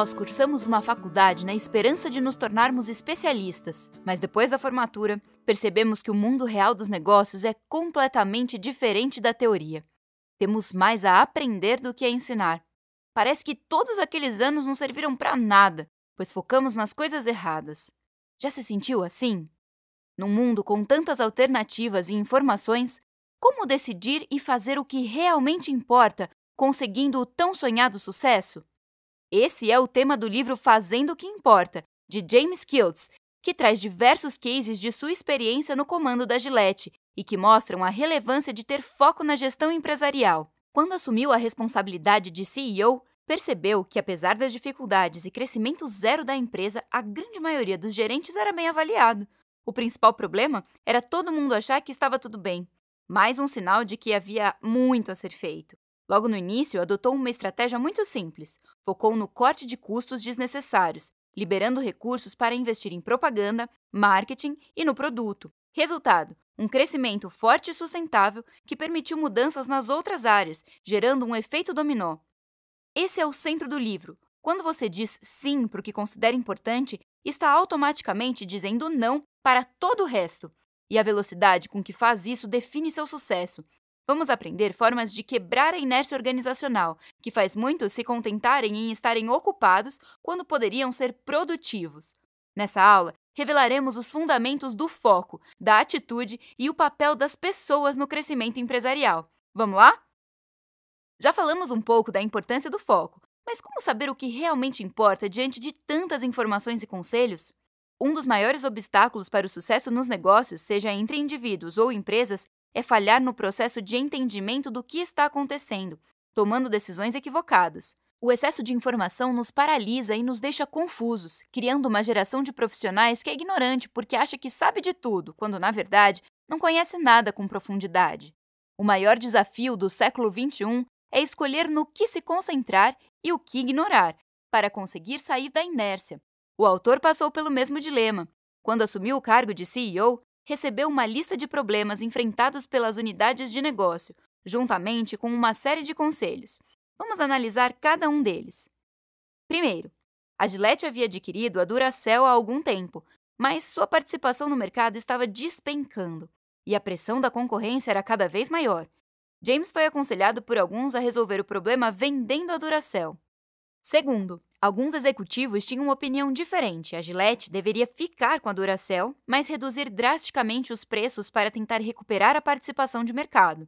nós cursamos uma faculdade na esperança de nos tornarmos especialistas, mas depois da formatura, percebemos que o mundo real dos negócios é completamente diferente da teoria. Temos mais a aprender do que a ensinar. Parece que todos aqueles anos não serviram para nada, pois focamos nas coisas erradas. Já se sentiu assim? Num mundo com tantas alternativas e informações, como decidir e fazer o que realmente importa, conseguindo o tão sonhado sucesso? Esse é o tema do livro Fazendo o que Importa, de James Kiltz, que traz diversos cases de sua experiência no comando da Gillette e que mostram a relevância de ter foco na gestão empresarial. Quando assumiu a responsabilidade de CEO, percebeu que, apesar das dificuldades e crescimento zero da empresa, a grande maioria dos gerentes era bem avaliado. O principal problema era todo mundo achar que estava tudo bem. Mais um sinal de que havia muito a ser feito. Logo no início, adotou uma estratégia muito simples: focou no corte de custos desnecessários, liberando recursos para investir em propaganda, marketing e no produto. Resultado: um crescimento forte e sustentável que permitiu mudanças nas outras áreas, gerando um efeito dominó. Esse é o centro do livro. Quando você diz sim para o que considera importante, está automaticamente dizendo não para todo o resto. E a velocidade com que faz isso define seu sucesso. Vamos aprender formas de quebrar a inércia organizacional, que faz muitos se contentarem em estarem ocupados quando poderiam ser produtivos. Nessa aula, revelaremos os fundamentos do foco, da atitude e o papel das pessoas no crescimento empresarial. Vamos lá? Já falamos um pouco da importância do foco, mas como saber o que realmente importa diante de tantas informações e conselhos? Um dos maiores obstáculos para o sucesso nos negócios, seja entre indivíduos ou empresas, é falhar no processo de entendimento do que está acontecendo, tomando decisões equivocadas. O excesso de informação nos paralisa e nos deixa confusos, criando uma geração de profissionais que é ignorante porque acha que sabe de tudo, quando na verdade não conhece nada com profundidade. O maior desafio do século XXI é escolher no que se concentrar e o que ignorar, para conseguir sair da inércia. O autor passou pelo mesmo dilema. Quando assumiu o cargo de CEO, recebeu uma lista de problemas enfrentados pelas unidades de negócio, juntamente com uma série de conselhos. Vamos analisar cada um deles. Primeiro, a Gillette havia adquirido a Duracell há algum tempo, mas sua participação no mercado estava despencando e a pressão da concorrência era cada vez maior. James foi aconselhado por alguns a resolver o problema vendendo a Duracell. Segundo, Alguns executivos tinham uma opinião diferente. A Gillette deveria ficar com a Duracell, mas reduzir drasticamente os preços para tentar recuperar a participação de mercado.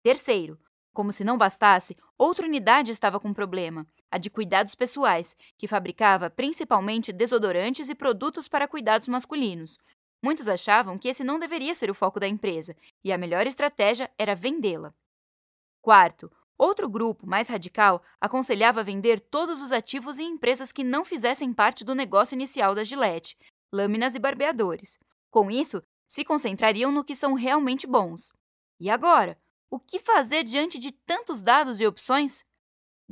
Terceiro, como se não bastasse, outra unidade estava com problema, a de cuidados pessoais, que fabricava principalmente desodorantes e produtos para cuidados masculinos. Muitos achavam que esse não deveria ser o foco da empresa, e a melhor estratégia era vendê-la. Quarto, Outro grupo, mais radical, aconselhava vender todos os ativos e em empresas que não fizessem parte do negócio inicial da Gillette, lâminas e barbeadores. Com isso, se concentrariam no que são realmente bons. E agora? O que fazer diante de tantos dados e opções?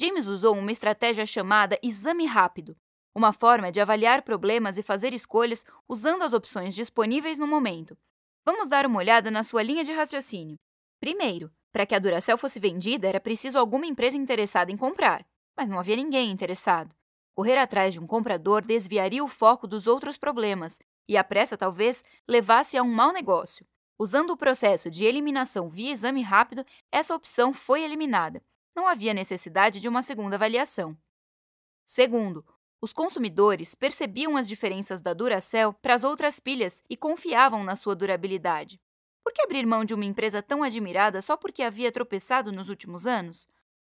James usou uma estratégia chamada exame rápido, uma forma de avaliar problemas e fazer escolhas usando as opções disponíveis no momento. Vamos dar uma olhada na sua linha de raciocínio. Primeiro, para que a Duracell fosse vendida, era preciso alguma empresa interessada em comprar, mas não havia ninguém interessado. Correr atrás de um comprador desviaria o foco dos outros problemas e a pressa talvez levasse a um mau negócio. Usando o processo de eliminação via exame rápido, essa opção foi eliminada. Não havia necessidade de uma segunda avaliação. Segundo, os consumidores percebiam as diferenças da Duracell para as outras pilhas e confiavam na sua durabilidade. Por que abrir mão de uma empresa tão admirada só porque havia tropeçado nos últimos anos?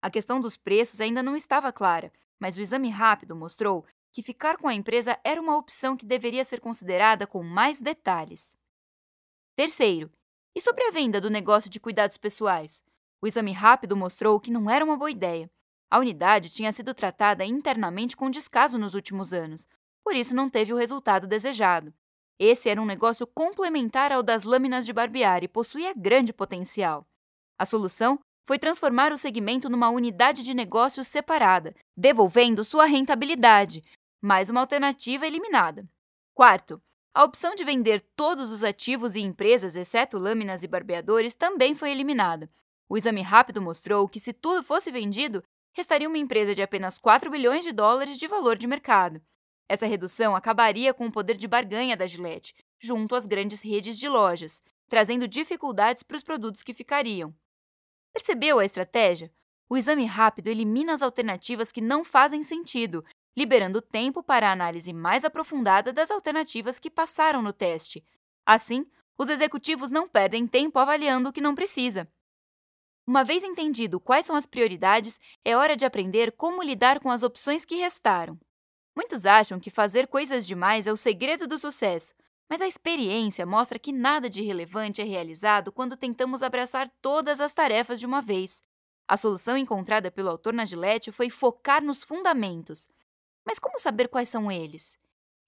A questão dos preços ainda não estava clara, mas o exame rápido mostrou que ficar com a empresa era uma opção que deveria ser considerada com mais detalhes. Terceiro, e sobre a venda do negócio de cuidados pessoais? O exame rápido mostrou que não era uma boa ideia. A unidade tinha sido tratada internamente com descaso nos últimos anos, por isso não teve o resultado desejado. Esse era um negócio complementar ao das lâminas de barbear e possuía grande potencial. A solução foi transformar o segmento numa unidade de negócios separada, devolvendo sua rentabilidade, mais uma alternativa eliminada. Quarto, a opção de vender todos os ativos e empresas, exceto lâminas e barbeadores, também foi eliminada. O exame rápido mostrou que, se tudo fosse vendido, restaria uma empresa de apenas 4 bilhões de dólares de valor de mercado. Essa redução acabaria com o poder de barganha da Gillette, junto às grandes redes de lojas, trazendo dificuldades para os produtos que ficariam. Percebeu a estratégia? O exame rápido elimina as alternativas que não fazem sentido, liberando tempo para a análise mais aprofundada das alternativas que passaram no teste. Assim, os executivos não perdem tempo avaliando o que não precisa. Uma vez entendido quais são as prioridades, é hora de aprender como lidar com as opções que restaram. Muitos acham que fazer coisas demais é o segredo do sucesso, mas a experiência mostra que nada de relevante é realizado quando tentamos abraçar todas as tarefas de uma vez. A solução encontrada pelo autor na Gillette foi focar nos fundamentos. Mas como saber quais são eles?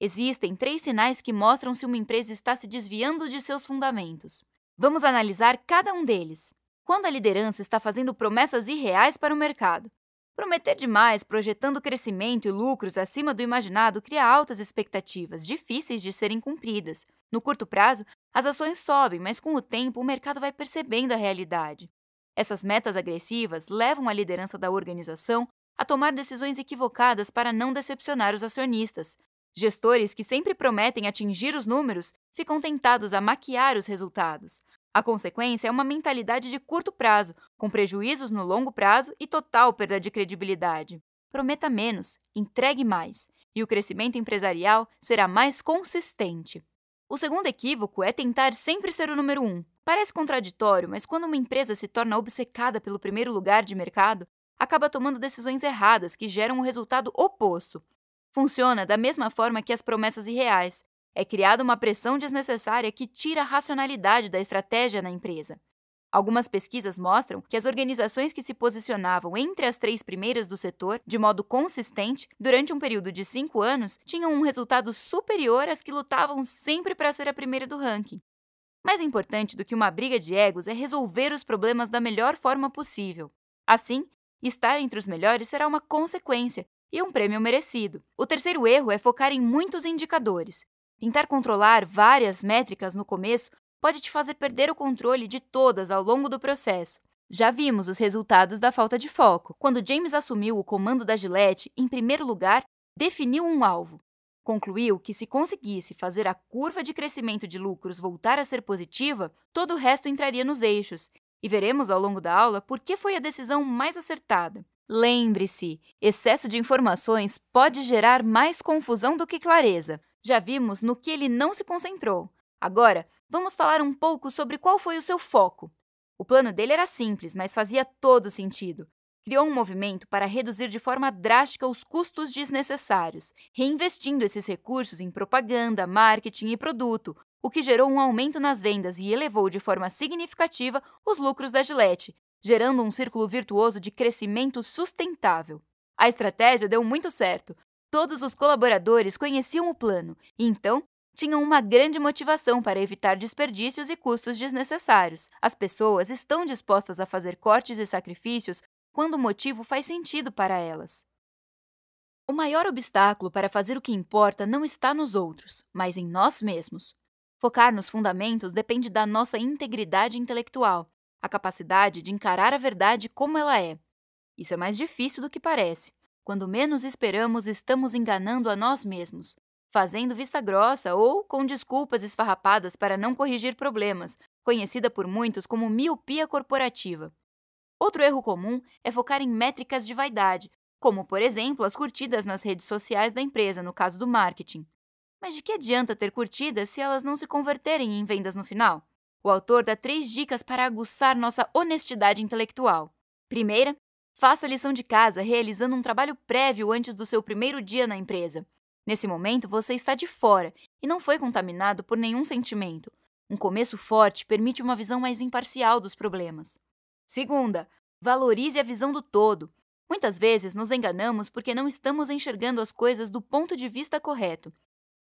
Existem três sinais que mostram se uma empresa está se desviando de seus fundamentos. Vamos analisar cada um deles. Quando a liderança está fazendo promessas irreais para o mercado, Prometer demais, projetando crescimento e lucros acima do imaginado, cria altas expectativas, difíceis de serem cumpridas. No curto prazo, as ações sobem, mas com o tempo o mercado vai percebendo a realidade. Essas metas agressivas levam a liderança da organização a tomar decisões equivocadas para não decepcionar os acionistas. Gestores que sempre prometem atingir os números ficam tentados a maquiar os resultados. A consequência é uma mentalidade de curto prazo, com prejuízos no longo prazo e total perda de credibilidade. Prometa menos, entregue mais, e o crescimento empresarial será mais consistente. O segundo equívoco é tentar sempre ser o número um. Parece contraditório, mas quando uma empresa se torna obcecada pelo primeiro lugar de mercado, acaba tomando decisões erradas que geram o um resultado oposto. Funciona da mesma forma que as promessas irreais. É criada uma pressão desnecessária que tira a racionalidade da estratégia na empresa. Algumas pesquisas mostram que as organizações que se posicionavam entre as três primeiras do setor de modo consistente durante um período de cinco anos tinham um resultado superior às que lutavam sempre para ser a primeira do ranking. Mais importante do que uma briga de egos é resolver os problemas da melhor forma possível. Assim, estar entre os melhores será uma consequência e um prêmio merecido. O terceiro erro é focar em muitos indicadores. Tentar controlar várias métricas no começo pode te fazer perder o controle de todas ao longo do processo. Já vimos os resultados da falta de foco. Quando James assumiu o comando da Gillette, em primeiro lugar, definiu um alvo. Concluiu que se conseguisse fazer a curva de crescimento de lucros voltar a ser positiva, todo o resto entraria nos eixos. E veremos ao longo da aula por que foi a decisão mais acertada. Lembre-se, excesso de informações pode gerar mais confusão do que clareza. Já vimos no que ele não se concentrou. Agora, vamos falar um pouco sobre qual foi o seu foco. O plano dele era simples, mas fazia todo sentido. Criou um movimento para reduzir de forma drástica os custos desnecessários, reinvestindo esses recursos em propaganda, marketing e produto, o que gerou um aumento nas vendas e elevou de forma significativa os lucros da Gillette, gerando um círculo virtuoso de crescimento sustentável. A estratégia deu muito certo, Todos os colaboradores conheciam o plano, e então tinham uma grande motivação para evitar desperdícios e custos desnecessários. As pessoas estão dispostas a fazer cortes e sacrifícios quando o motivo faz sentido para elas. O maior obstáculo para fazer o que importa não está nos outros, mas em nós mesmos. Focar nos fundamentos depende da nossa integridade intelectual, a capacidade de encarar a verdade como ela é. Isso é mais difícil do que parece. Quando menos esperamos, estamos enganando a nós mesmos, fazendo vista grossa ou com desculpas esfarrapadas para não corrigir problemas, conhecida por muitos como miopia corporativa. Outro erro comum é focar em métricas de vaidade, como, por exemplo, as curtidas nas redes sociais da empresa, no caso do marketing. Mas de que adianta ter curtidas se elas não se converterem em vendas no final? O autor dá três dicas para aguçar nossa honestidade intelectual. Primeira, Faça a lição de casa realizando um trabalho prévio antes do seu primeiro dia na empresa. Nesse momento, você está de fora e não foi contaminado por nenhum sentimento. Um começo forte permite uma visão mais imparcial dos problemas. Segunda, valorize a visão do todo. Muitas vezes nos enganamos porque não estamos enxergando as coisas do ponto de vista correto.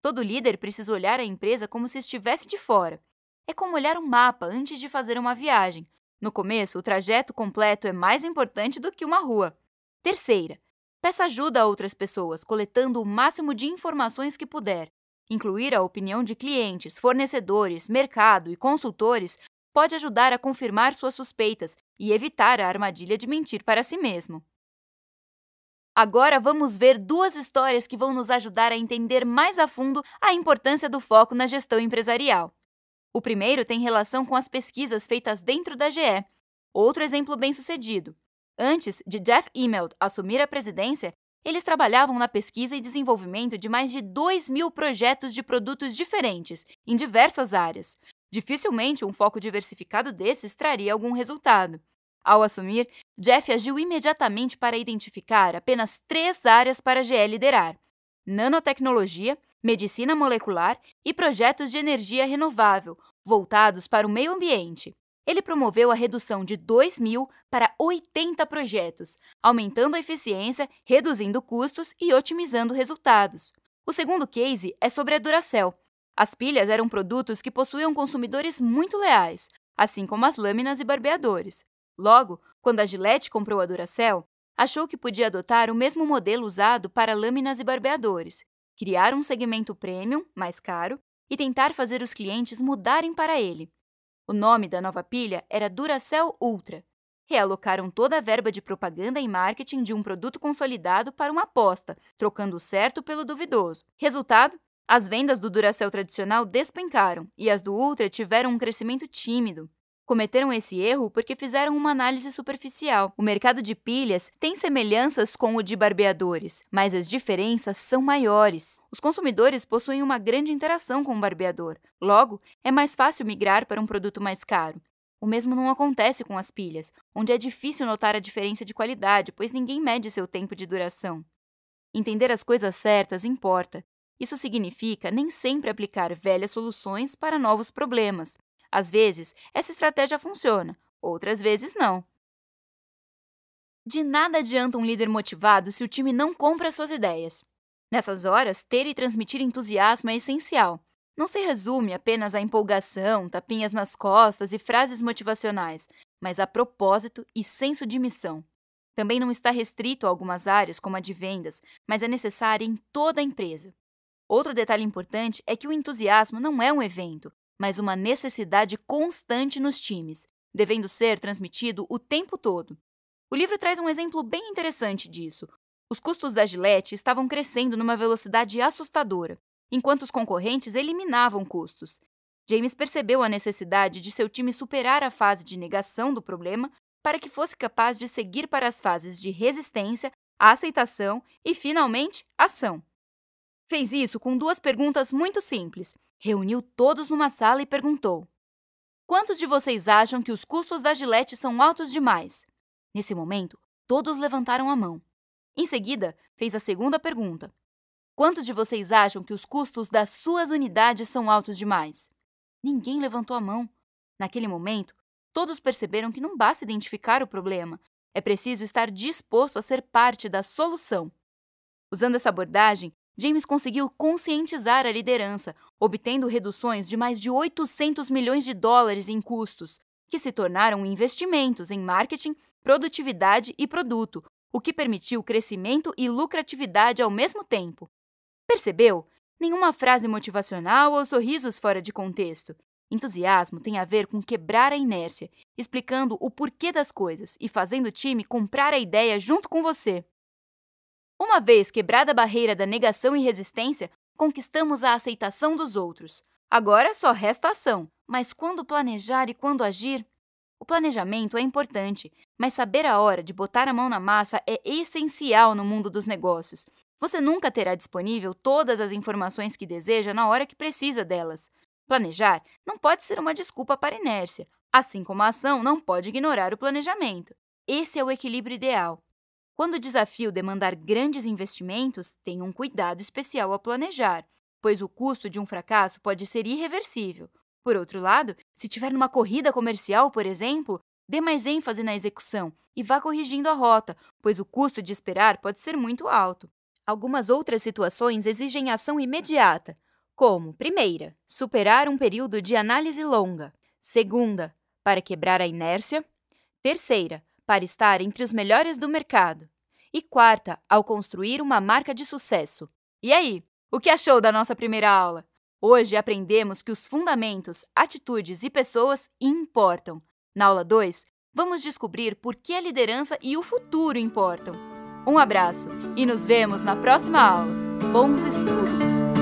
Todo líder precisa olhar a empresa como se estivesse de fora. É como olhar um mapa antes de fazer uma viagem, no começo, o trajeto completo é mais importante do que uma rua. Terceira, peça ajuda a outras pessoas, coletando o máximo de informações que puder. Incluir a opinião de clientes, fornecedores, mercado e consultores pode ajudar a confirmar suas suspeitas e evitar a armadilha de mentir para si mesmo. Agora vamos ver duas histórias que vão nos ajudar a entender mais a fundo a importância do foco na gestão empresarial. O primeiro tem relação com as pesquisas feitas dentro da GE, outro exemplo bem-sucedido. Antes de Jeff Immelt assumir a presidência, eles trabalhavam na pesquisa e desenvolvimento de mais de 2 mil projetos de produtos diferentes, em diversas áreas. Dificilmente um foco diversificado desses traria algum resultado. Ao assumir, Jeff agiu imediatamente para identificar apenas três áreas para a GE liderar: nanotecnologia, medicina molecular e projetos de energia renovável, voltados para o meio ambiente. Ele promoveu a redução de 2 mil para 80 projetos, aumentando a eficiência, reduzindo custos e otimizando resultados. O segundo case é sobre a Duracell. As pilhas eram produtos que possuíam consumidores muito leais, assim como as lâminas e barbeadores. Logo, quando a Gillette comprou a Duracell, achou que podia adotar o mesmo modelo usado para lâminas e barbeadores criar um segmento premium, mais caro, e tentar fazer os clientes mudarem para ele. O nome da nova pilha era Duracell Ultra. Realocaram toda a verba de propaganda e marketing de um produto consolidado para uma aposta, trocando o certo pelo duvidoso. Resultado? As vendas do Duracell tradicional despencaram e as do Ultra tiveram um crescimento tímido. Cometeram esse erro porque fizeram uma análise superficial. O mercado de pilhas tem semelhanças com o de barbeadores, mas as diferenças são maiores. Os consumidores possuem uma grande interação com o barbeador, logo, é mais fácil migrar para um produto mais caro. O mesmo não acontece com as pilhas, onde é difícil notar a diferença de qualidade, pois ninguém mede seu tempo de duração. Entender as coisas certas importa. Isso significa nem sempre aplicar velhas soluções para novos problemas, às vezes, essa estratégia funciona, outras vezes não. De nada adianta um líder motivado se o time não compra suas ideias. Nessas horas, ter e transmitir entusiasmo é essencial. Não se resume apenas a empolgação, tapinhas nas costas e frases motivacionais, mas a propósito e senso de missão. Também não está restrito a algumas áreas, como a de vendas, mas é necessária em toda a empresa. Outro detalhe importante é que o entusiasmo não é um evento, mas uma necessidade constante nos times, devendo ser transmitido o tempo todo. O livro traz um exemplo bem interessante disso. Os custos da Gillette estavam crescendo numa velocidade assustadora, enquanto os concorrentes eliminavam custos. James percebeu a necessidade de seu time superar a fase de negação do problema para que fosse capaz de seguir para as fases de resistência, aceitação e, finalmente, ação. Fez isso com duas perguntas muito simples. Reuniu todos numa sala e perguntou: Quantos de vocês acham que os custos da Gillette são altos demais? Nesse momento, todos levantaram a mão. Em seguida, fez a segunda pergunta: Quantos de vocês acham que os custos das suas unidades são altos demais? Ninguém levantou a mão. Naquele momento, todos perceberam que não basta identificar o problema, é preciso estar disposto a ser parte da solução. Usando essa abordagem, James conseguiu conscientizar a liderança, obtendo reduções de mais de 800 milhões de dólares em custos, que se tornaram investimentos em marketing, produtividade e produto, o que permitiu crescimento e lucratividade ao mesmo tempo. Percebeu? Nenhuma frase motivacional ou sorrisos fora de contexto. Entusiasmo tem a ver com quebrar a inércia, explicando o porquê das coisas e fazendo o time comprar a ideia junto com você. Uma vez quebrada a barreira da negação e resistência, conquistamos a aceitação dos outros. Agora só resta ação. Mas quando planejar e quando agir? O planejamento é importante, mas saber a hora de botar a mão na massa é essencial no mundo dos negócios. Você nunca terá disponível todas as informações que deseja na hora que precisa delas. Planejar não pode ser uma desculpa para inércia, assim como a ação não pode ignorar o planejamento. Esse é o equilíbrio ideal. Quando o desafio demandar grandes investimentos, tenha um cuidado especial ao planejar, pois o custo de um fracasso pode ser irreversível. Por outro lado, se tiver numa corrida comercial, por exemplo, dê mais ênfase na execução e vá corrigindo a rota, pois o custo de esperar pode ser muito alto. Algumas outras situações exigem ação imediata, como, primeira, superar um período de análise longa, segunda, para quebrar a inércia, terceira, para estar entre os melhores do mercado. E quarta, ao construir uma marca de sucesso. E aí, o que achou da nossa primeira aula? Hoje aprendemos que os fundamentos, atitudes e pessoas importam. Na aula 2, vamos descobrir por que a liderança e o futuro importam. Um abraço e nos vemos na próxima aula. Bons estudos!